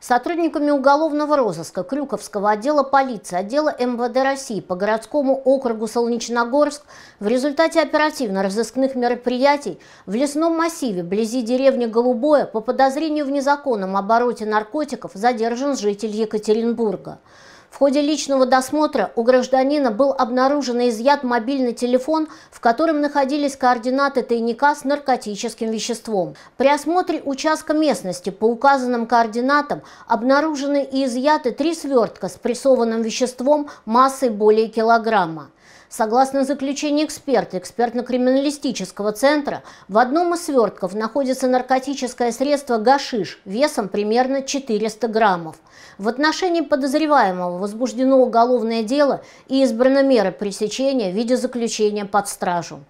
сотрудниками уголовного розыска Крюковского отдела полиции, отдела МВД России по городскому округу Солнечногорск в результате оперативно-розыскных мероприятий в лесном массиве вблизи деревни Голубое по подозрению в незаконном обороте наркотиков задержан житель Екатеринбурга ходе личного досмотра у гражданина был обнаружен и изъят мобильный телефон, в котором находились координаты тайника с наркотическим веществом. При осмотре участка местности по указанным координатам обнаружены и изъяты три свертка с прессованным веществом массой более килограмма. Согласно заключению эксперта экспертно-криминалистического центра, в одном из свертков находится наркотическое средство гашиш весом примерно 400 граммов. В отношении подозреваемого возбуждено уголовное дело и избрано мера пресечения в виде заключения под стражу.